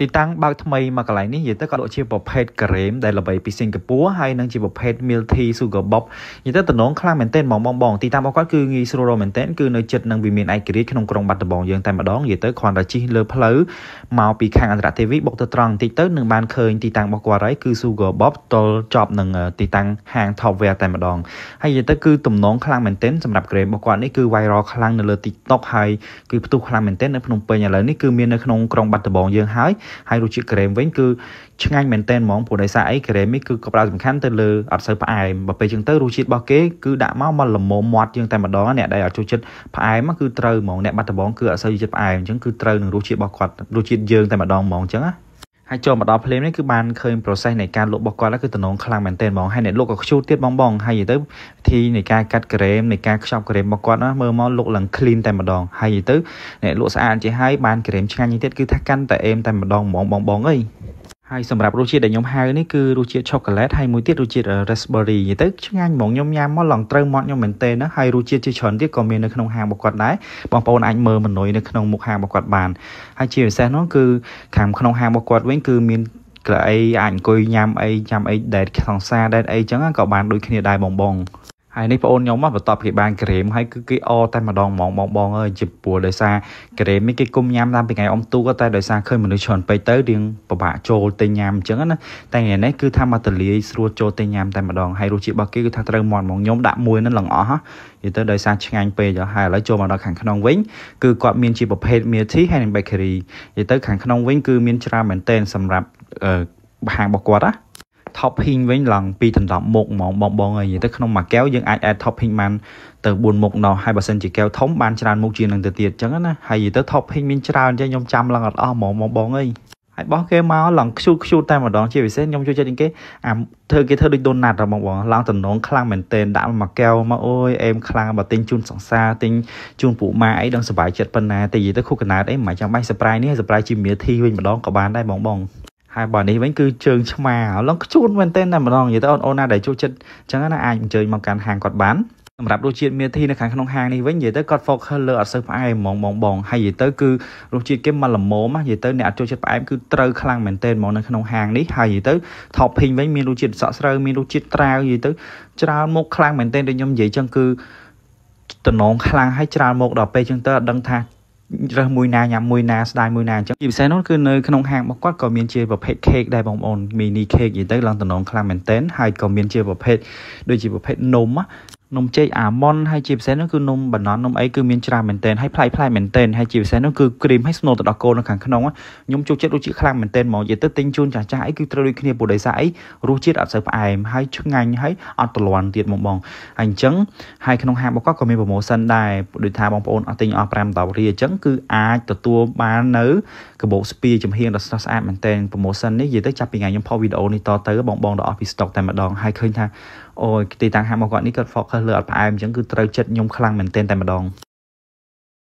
ទីតាំងបើកថ្មីមកកន្លែងនេះនិយាយទៅក៏ដូចជាប្រភេទការ៉េមដែលល្បីពីសិង្ហបុរីហើយនឹងជាប្រភេទ milk tea sugar bob និយាយទៅតំណងខ្លាំងមែនទែនបងបងបងទីតាំងរបស់គាត់គឺងាយស្រួលរមែនទែនគឺនៅជិតនឹងវិមានឯករាជ្យក្នុងក្រុងបាត់ដំបងយើងតែម្ដងនិយាយទៅគ្រាន់តែជិះលើផ្លូវមកពីខាងអន្តរទេវីបុកទៅត្រង់បន្តិចទៅនឹងបានឃើញទីតាំងរបស់គាត់ហើយគឺ sugar bob តលចប់នឹងទីតាំងហាង topware តែម្ដងហើយនិយាយទៅគឺតំណងខ្លាំងមែនទែនសម្រាប់ cream របស់គាត់នេះគឺ viral ខ្លាំងនៅលើ TikTok ហើយគឺផ្ទុះខ្លាំងមែនទែននៅភ្នំពេញឥឡូវនេះគឺមាននៅក្នុងក្រុងបាត់ដំបងយើងហើយហើយរសជាតិក្រែមវិញ គឺឆ្ងាញ់មែនតែនហ្មងព្រោះដោយសារអីក្រែមនេះគឺក៏ប្រើសំខាន់ទៅលើអត់សូវផ្អែមបើពេលចឹងទៅរសជាតិរបស់គេគឺដាក់មកមកល្មមមាត់ជាងតែម្ដងអ្នកដែលអត់ចូលចិត្តផ្អែមគឺត្រូវហ្មងអ្នកបាត់ដំបងគឺអត់សូវចូលចិត្តផ្អែមអញ្ចឹងគឺត្រូវនឹងរសជាតិរបស់គាត់រសជាតិយើងតែម្ដងហ្មងអញ្ចឹងណាហើយចូលមកដល់ភ្លាមនេះគឺបានឃើញ process នៃការលក់របស់គាត់គឺតំណងខ្លាំងមែនទែនហ្មងហើយអ្នកលក់ក៏ខ្ជូតទៀតបងបងហើយនិយាយទៅវិធីនៃការកាត់ក្រែមនៃការខ្ចប់ក្រែមរបស់គាត់ណាមើលមកលក់ឡើង clean តែម្ដងហើយនិយាយទៅអ្នកលក់ស្អាតជាហើយបានក្រែមឆ្ងាញ់ទៀតគឺថាកាន់តែអេមតែម្ដងហ្មងបងបងអីហើយសម្រាប់រសជាតិដែលខ្ញុំហៅនេះគឺរសជាតិឆូកូឡេតហើយមួយទៀតរសជាតិ raspberry និយាយទៅឆ្ងាញ់ហ្មងខ្ញុំញ៉ាំមកឡងត្រូវមាត់ខ្ញុំមែនទេណាហើយរសជាតិជាច្រើនទៀតក៏មាននៅក្នុង ហាងរបស់គាត់ដែរបងប្អូនអាចមើលមេនុយនៅក្នុងមុខហាងរបស់គាត់បានហើយជាពិសេសនោះគឺខាងក្នុងហាងរបស់គាត់វិញគឺមានក្រអីអាចអង្គុយញ៉ាំអីញ៉ាំអីដែលសង្សារដែលអីចឹងក៏បានដូចគ្នាដែរបងបងហើយនេះបងអូនខ្ញុំមកបន្ទាប់គេបានក្រែមហើយគឺគេអតែម្ដងហ្មងបងបងអើយចំពោះដោយសារក្រែមនេះគេគុំញ៉ាំតាមពីថ្ងៃអ៊ំទូកតែដោយសារឃើញមនុស្សច្រើនពេកទៅរៀងពិបាកចូលទៅញ៉ាំអញ្ចឹងណាតែថ្ងៃនេះគឺថាមកតលាយស្រួលចូលទៅញ៉ាំតែម្ដងហើយរសជាតិរបស់គេគឺថាត្រូវមាត់ហ្មងខ្ញុំដាក់មួយនឹងលងអស់ហ៎និយាយទៅដោយសារឆ្ងាញ់ពេកហើយឥឡូវចូលមកដល់ខាងក្នុងវិញគឺគាត់មានជាប្រភេទ milk tea ហើយនិង bakery និយាយទៅខាងក្នុងវិញគឺមានច្រើនមែនទែនសម្រាប់ហាងរបស់គាត់ណា topping វិញឡើងពីដណ្ដប់មុខហ្មងបងបងអីទៅក្នុងមួយកែវយើងអាច add topping បានទៅ4មុខដល់ហើយបើសិនជាកែវធំបានច្រើនមុខជាងនឹងទៅទៀតអញ្ចឹងណាហើយទៅ topping មានច្រើនអញ្ចឹងខ្ញុំចាំឡើងអត់អស់ហ្មងបងបងអីហើយបោះគេមកឡើងខ្ជូតខ្ជូតតែម្ដងជាពិសេសខ្ញុំចូលចិត្តជាងគេអាធ្វើគេធ្វើដូចដូណាត់បងបងឡើងតំណងខ្លាំងមែនទែនដាក់មកកែវមកអូយអេមខ្លាំងបើទិញជូនសង្សារទិញជូនពូម៉ាអីដឹងសុបាយចិត្តប៉ុណ្ណាតែនិយាយទៅខូកណាតអីមិនចាំបាច់ surprise នេះ surprise ជាមាធីវិញម្ដងក៏បានដែរបងបងហើយបើនេះវិញគឺជើងឆ្មាឡងខ្ជូនមែនទែនតែម្ដងនិយាយទៅអូនអូនណាដែលចូលចិត្តអញ្ចឹងណាអាចអញ្ជើញមកកាន់ហាងគាត់បានសម្រាប់រសជាតិមេធីនៅខាងក្នុងហាងនេះវិញនិយាយទៅគាត់ focus លើអត់សូវផ្អែមហ្មងបងបងហើយនិយាយទៅគឺរសជាតិគេមកល្មមនិយាយទៅអ្នកអត់ចូលចិត្តផ្អែមគឺត្រូវខ្លាំងមែនទែនហ្មងនៅក្នុងហាងនេះហើយនិយាយទៅ topping វិញមានរសជាតិសក់ស្រូវមានរសជាតិត្រាវនិយាយទៅច្រើនមុខខ្លាំងមែនទែនដូចខ្ញុំនិយាយចឹងគឺតំណងខ្លាំងហើយច្រើនមុខដល់ពេលចឹងទៅអត់ដឹងថារើសមួយណាញ៉ាំមួយណាស្ដាយមួយណាអញ្ចឹងជាពិសេសនោះគឺនៅក្នុងហាងរបស់គាត់ក៏មានជាប្រភេទ cake ដែរបងប្អូន mini cake និយាយទៅឡើងតំណងខ្លាំងមែនទែនហើយក៏មានជាប្រភេទដូចជាប្រភេទនំនំចេកអាម៉ុនហើយជាពិសេសនោះគឺនំបណ្ណនំអីគឺមានច្រើនមែនទែនហើយប្លែកប្លែកមែនទែនហើយជាពិសេសនោះគឺគ្រីមហើយស្នូលទៅដល់កូននៅខាងក្នុងខ្ញុំចូលចិត្តរសជាតិខ្លាំងមែនទែនហ្មងនិយាយទៅទិញជូនចាស់ចាស់អីគឺត្រូវដូចគ្នាពុដីសាអីរសជាតិអត់សូវផ្អែមហើយឆ្ងាញ់ហើយអត់ទ្លាន់ទៀតមកបងហើយអញ្ចឹងហើយក្នុងហាងរបស់គាត់ក៏មានប្រូម៉ូសិនដែរដូចថាបងប្អូនអត់ទិញអស់5ដុល្លារអញ្ចឹងគឺអាចទទួលបាននៅកាបូបស្ពាយចំហៀងដ៏ស្អាតស្អាតមែនទែនប្រូម៉ូសិននេះនិយាយទៅចាប់ពីថ្ងៃខ្ញុំផុសវីដេអូនេះតទៅបងបងដល់អស់ពីស្តុកតែម្ដងហើយឃើញថាអូយទីតាំងហាងរបស់គាត់នេះគាត់ focus លើអត់ផ្អែមអញ្ចឹងគឺត្រូវចិត្តខ្ញុំខ្លាំងមែនទែនតែម្ដង